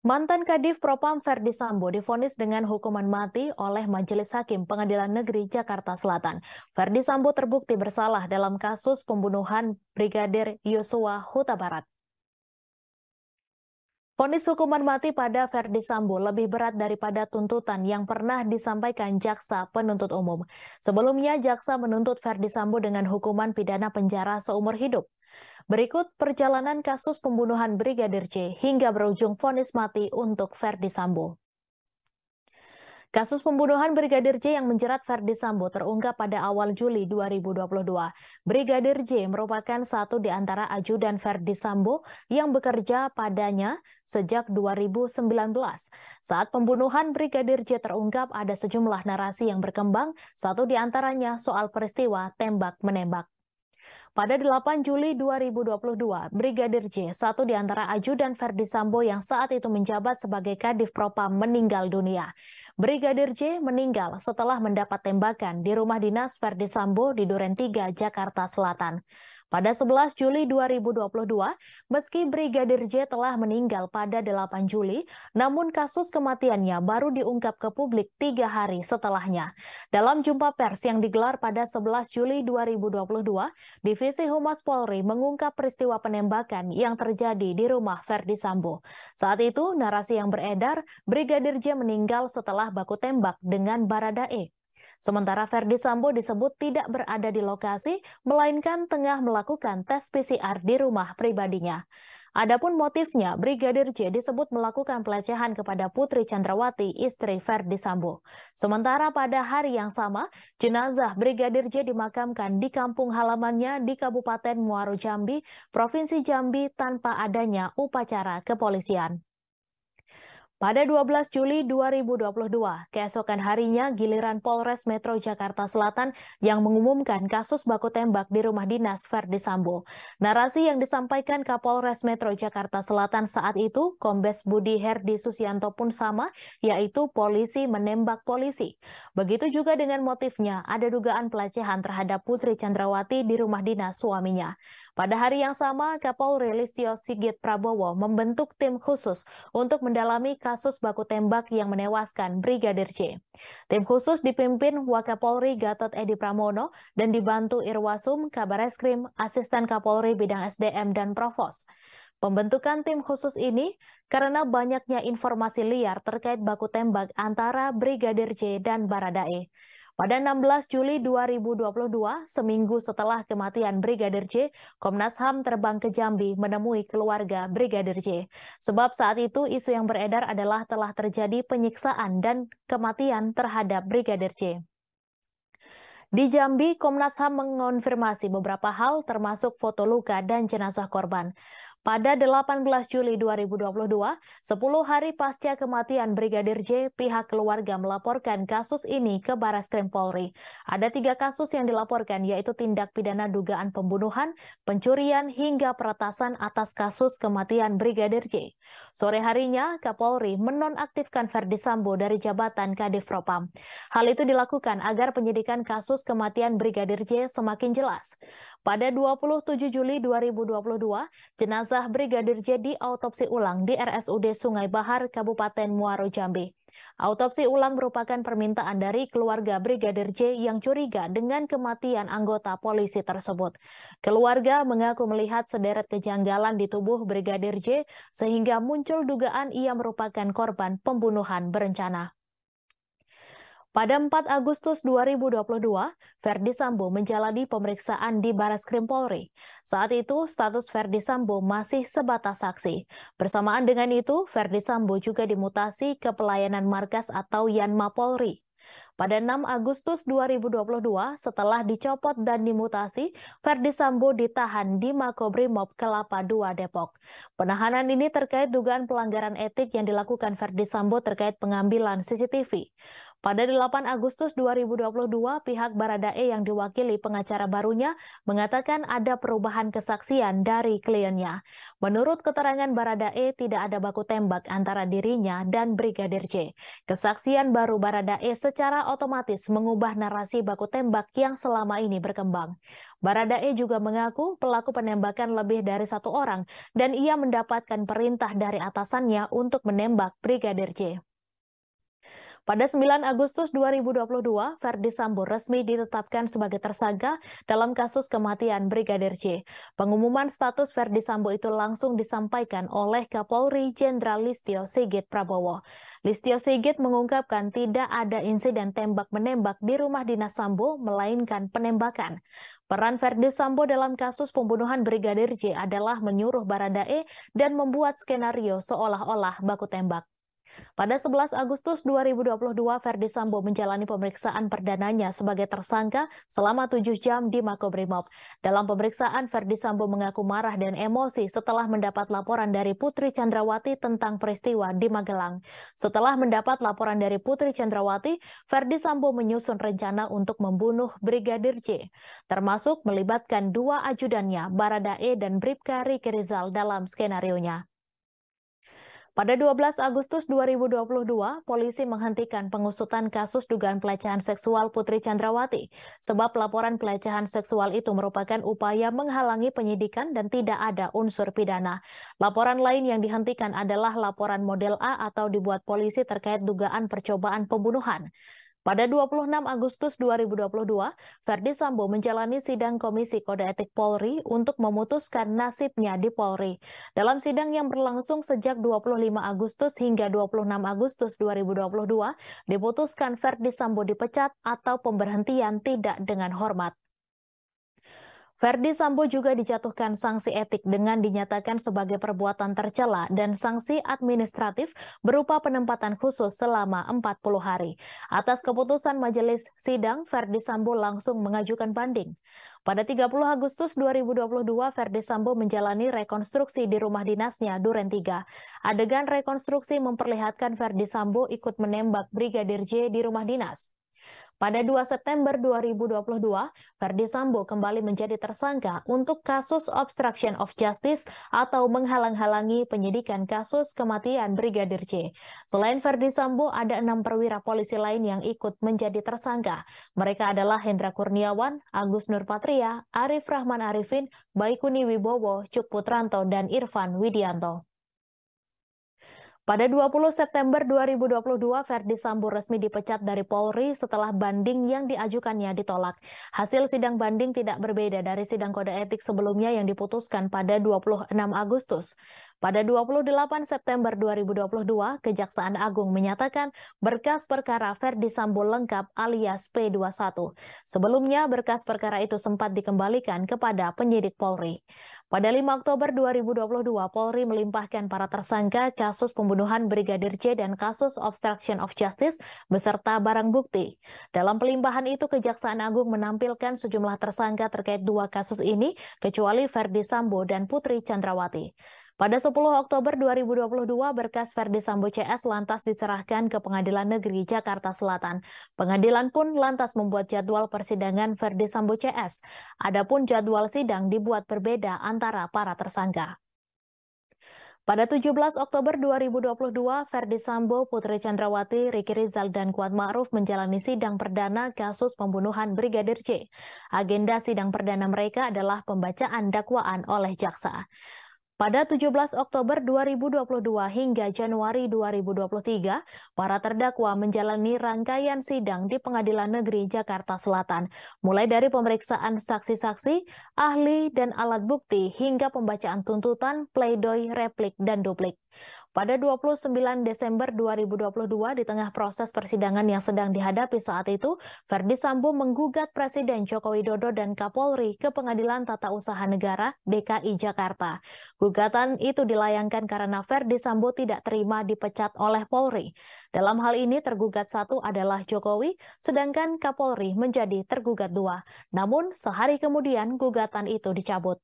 Mantan Kadif Propam Verdi Sambo difonis dengan hukuman mati oleh Majelis Hakim Pengadilan Negeri Jakarta Selatan. Verdi Sambo terbukti bersalah dalam kasus pembunuhan Brigadir Yosua Huta Barat. Fonis hukuman mati pada Verdi Sambo lebih berat daripada tuntutan yang pernah disampaikan jaksa penuntut umum. Sebelumnya, jaksa menuntut Verdi Sambo dengan hukuman pidana penjara seumur hidup. Berikut perjalanan kasus pembunuhan Brigadir J hingga berujung vonis mati untuk Ferdi Sambo. Kasus pembunuhan Brigadir J yang menjerat Ferdi Sambo terungkap pada awal Juli 2022. Brigadir J merupakan satu di antara ajudan Ferdi Sambo yang bekerja padanya sejak 2019. Saat pembunuhan Brigadir J terungkap ada sejumlah narasi yang berkembang, satu di antaranya soal peristiwa tembak-menembak. Pada 8 Juli 2022, Brigadir J, satu di antara ajudan Verdi Sambo yang saat itu menjabat sebagai Kadif Propam meninggal dunia. Brigadir J meninggal setelah mendapat tembakan di rumah dinas Verdi Sambo di Duren 3, Jakarta Selatan. Pada 11 Juli 2022, meski Brigadir J telah meninggal pada 8 Juli, namun kasus kematiannya baru diungkap ke publik tiga hari setelahnya. Dalam jumpa pers yang digelar pada 11 Juli 2022, Divisi Humas Polri mengungkap peristiwa penembakan yang terjadi di rumah Ferdi Sambo. Saat itu, narasi yang beredar, Brigadir J meninggal setelah baku tembak dengan Baradae. Sementara Verdi Sambo disebut tidak berada di lokasi, melainkan tengah melakukan tes PCR di rumah pribadinya. Adapun motifnya, Brigadir J disebut melakukan pelecehan kepada Putri Chandrawati, istri Verdi Sambo. Sementara pada hari yang sama, jenazah Brigadir J dimakamkan di kampung halamannya di Kabupaten Muaro Jambi, Provinsi Jambi tanpa adanya upacara kepolisian. Pada 12 Juli 2022, keesokan harinya giliran Polres Metro Jakarta Selatan yang mengumumkan kasus baku tembak di rumah dinas Verdi Sambo. Narasi yang disampaikan Kapolres Metro Jakarta Selatan saat itu, Kombes Budi Herdi Susianto pun sama, yaitu polisi menembak polisi. Begitu juga dengan motifnya, ada dugaan pelecehan terhadap Putri Chandrawati di rumah dinas suaminya. Pada hari yang sama, Kapolri Listio Sigit Prabowo membentuk tim khusus untuk mendalami kasus baku tembak yang menewaskan Brigadir J. Tim khusus dipimpin Wakapolri Gatot Edi Pramono dan dibantu Irwasum, Kabareskrim, Asisten Kapolri Bidang SDM dan Provos. Pembentukan tim khusus ini karena banyaknya informasi liar terkait baku tembak antara Brigadir J dan Baradae. Pada 16 Juli 2022, seminggu setelah kematian Brigadir J, Komnas HAM terbang ke Jambi menemui keluarga Brigadir J. Sebab saat itu isu yang beredar adalah telah terjadi penyiksaan dan kematian terhadap Brigadir J. Di Jambi, Komnas HAM mengonfirmasi beberapa hal termasuk foto luka dan jenazah korban. Pada 18 Juli 2022, 10 hari pasca kematian Brigadir J, pihak keluarga melaporkan kasus ini ke Baras Krim Polri. Ada tiga kasus yang dilaporkan, yaitu tindak pidana dugaan pembunuhan, pencurian, hingga peretasan atas kasus kematian Brigadir J. Sore harinya, Kapolri menonaktifkan Verdi Sambo dari jabatan Kadif Propam. Hal itu dilakukan agar penyidikan kasus kematian Brigadir J semakin jelas. Pada 27 Juli 2022, jenazah Jenazah Brigadir J di autopsi ulang di RSUD Sungai Bahar, Kabupaten Muaro Jambi. Autopsi ulang merupakan permintaan dari keluarga Brigadir J yang curiga dengan kematian anggota polisi tersebut. Keluarga mengaku melihat sederet kejanggalan di tubuh Brigadir J sehingga muncul dugaan ia merupakan korban pembunuhan berencana. Pada 4 Agustus 2022, Verdi Sambo menjalani pemeriksaan di Baris Krim Polri. Saat itu, status Verdi Sambo masih sebatas saksi. Bersamaan dengan itu, Verdi Sambo juga dimutasi ke pelayanan markas atau Yanma Polri. Pada 6 Agustus 2022, setelah dicopot dan dimutasi, Verdi Sambo ditahan di Makobrimob Kelapa II Depok. Penahanan ini terkait dugaan pelanggaran etik yang dilakukan Verdi Sambo terkait pengambilan CCTV. Pada 8 Agustus 2022, pihak Baradae yang diwakili pengacara barunya mengatakan ada perubahan kesaksian dari kliennya. Menurut keterangan Baradae, tidak ada baku tembak antara dirinya dan Brigadir J. Kesaksian baru Baradae secara otomatis mengubah narasi baku tembak yang selama ini berkembang. Baradae juga mengaku pelaku penembakan lebih dari satu orang dan ia mendapatkan perintah dari atasannya untuk menembak Brigadir J. Pada 9 Agustus 2022, Ferdi Sambo resmi ditetapkan sebagai tersangka dalam kasus kematian Brigadir J. Pengumuman status Ferdi Sambo itu langsung disampaikan oleh Kapolri Jenderal Listio Sigit Prabowo. Listio Sigit mengungkapkan tidak ada insiden tembak-menembak di rumah dinas Sambo, melainkan penembakan. Peran Ferdi Sambo dalam kasus pembunuhan Brigadir J adalah menyuruh Baradae dan membuat skenario seolah-olah baku tembak. Pada 11 Agustus 2022, Verdi Sambo menjalani pemeriksaan perdananya sebagai tersangka selama 7 jam di Makobrimob. Dalam pemeriksaan, Verdi Sambo mengaku marah dan emosi setelah mendapat laporan dari Putri Chandrawati tentang peristiwa di Magelang. Setelah mendapat laporan dari Putri Chandrawati, Verdi Sambo menyusun rencana untuk membunuh Brigadir J, termasuk melibatkan dua ajudannya, Baradae dan Bribka Riki Rizal dalam skenario nya pada 12 Agustus 2022, polisi menghentikan pengusutan kasus dugaan pelecehan seksual Putri Chandrawati, sebab laporan pelecehan seksual itu merupakan upaya menghalangi penyidikan dan tidak ada unsur pidana. Laporan lain yang dihentikan adalah laporan model A atau dibuat polisi terkait dugaan percobaan pembunuhan. Pada 26 Agustus 2022, Verdi Sambo menjalani sidang Komisi Kode Etik Polri untuk memutuskan nasibnya di Polri. Dalam sidang yang berlangsung sejak 25 Agustus hingga 26 Agustus 2022, diputuskan Verdi Sambo dipecat atau pemberhentian tidak dengan hormat. Verdi Sambo juga dijatuhkan sanksi etik dengan dinyatakan sebagai perbuatan tercela dan sanksi administratif berupa penempatan khusus selama 40 hari. Atas keputusan majelis sidang, Verdi Sambo langsung mengajukan banding. Pada 30 Agustus 2022, Verdi Sambo menjalani rekonstruksi di rumah dinasnya Duren 3. Adegan rekonstruksi memperlihatkan Verdi Sambo ikut menembak Brigadir J di rumah dinas. Pada 2 September 2022, Verdi Sambo kembali menjadi tersangka untuk kasus obstruction of justice atau menghalang-halangi penyidikan kasus kematian Brigadir J. Selain Verdi Sambo, ada enam perwira polisi lain yang ikut menjadi tersangka. Mereka adalah Hendra Kurniawan, Agus Nurpatria, Arif Rahman Arifin, Baikuni Wibowo, Cuk Putranto, dan Irfan Widianto. Pada 20 September 2022, Verdi Sambo resmi dipecat dari Polri setelah banding yang diajukannya ditolak. Hasil sidang banding tidak berbeda dari sidang kode etik sebelumnya yang diputuskan pada 26 Agustus. Pada 28 September 2022, Kejaksaan Agung menyatakan berkas perkara Verdi Sambo lengkap alias P21. Sebelumnya, berkas perkara itu sempat dikembalikan kepada penyidik Polri. Pada 5 Oktober 2022, Polri melimpahkan para tersangka kasus pembunuhan Brigadir J dan kasus obstruction of justice beserta barang bukti. Dalam pelimpahan itu, Kejaksaan Agung menampilkan sejumlah tersangka terkait dua kasus ini, kecuali Verdi Sambo dan Putri Chandrawati. Pada 10 Oktober 2022, berkas Verdi Sambo CS lantas diserahkan ke Pengadilan Negeri Jakarta Selatan. Pengadilan pun lantas membuat jadwal persidangan Verdi Sambo CS. Adapun jadwal sidang dibuat berbeda antara para tersangka. Pada 17 Oktober 2022, Verdi Sambo, Putri Chandrawati, Riki Rizal, dan Kuat Ma'ruf menjalani sidang perdana kasus pembunuhan Brigadir C. Agenda sidang perdana mereka adalah pembacaan dakwaan oleh jaksa. Pada 17 Oktober 2022 hingga Januari 2023, para terdakwa menjalani rangkaian sidang di Pengadilan Negeri Jakarta Selatan, mulai dari pemeriksaan saksi-saksi, ahli, dan alat bukti hingga pembacaan tuntutan, pledoi, replik, dan duplik. Pada 29 Desember 2022, di tengah proses persidangan yang sedang dihadapi saat itu, Verdi Sambo menggugat Presiden Joko Widodo dan Kapolri ke Pengadilan Tata Usaha Negara DKI Jakarta. Gugatan itu dilayangkan karena Verdi Sambo tidak terima dipecat oleh Polri. Dalam hal ini tergugat satu adalah Jokowi, sedangkan Kapolri menjadi tergugat dua. Namun, sehari kemudian gugatan itu dicabut.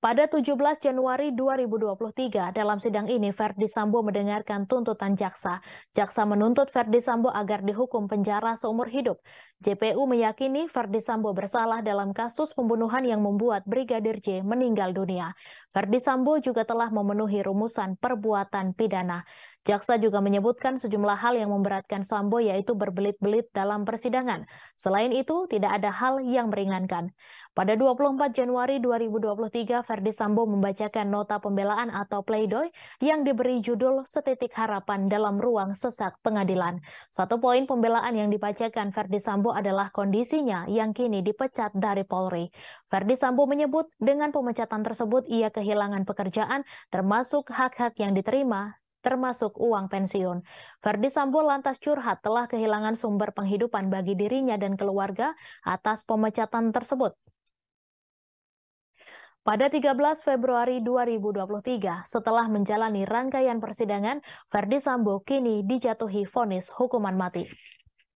Pada 17 Januari 2023, dalam sidang ini Verdi Sambo mendengarkan tuntutan jaksa. Jaksa menuntut Verdi Sambo agar dihukum penjara seumur hidup. JPU meyakini Verdi Sambo bersalah dalam kasus pembunuhan yang membuat Brigadir J meninggal dunia. Verdi Sambo juga telah memenuhi rumusan perbuatan pidana. Jaksa juga menyebutkan sejumlah hal yang memberatkan Sambo yaitu berbelit-belit dalam persidangan. Selain itu, tidak ada hal yang meringankan. Pada 24 Januari 2023, Verdi Sambo membacakan nota pembelaan atau pleidoy yang diberi judul Setitik Harapan dalam Ruang Sesak Pengadilan. Satu poin pembelaan yang dibacakan Verdi Sambo adalah kondisinya yang kini dipecat dari Polri. Verdi Sambo menyebut dengan pemecatan tersebut ia kehilangan pekerjaan termasuk hak-hak yang diterima termasuk uang pensiun. Verdi Sambo lantas curhat telah kehilangan sumber penghidupan bagi dirinya dan keluarga atas pemecatan tersebut. Pada 13 Februari 2023, setelah menjalani rangkaian persidangan, Verdi Sambo kini dijatuhi vonis hukuman mati.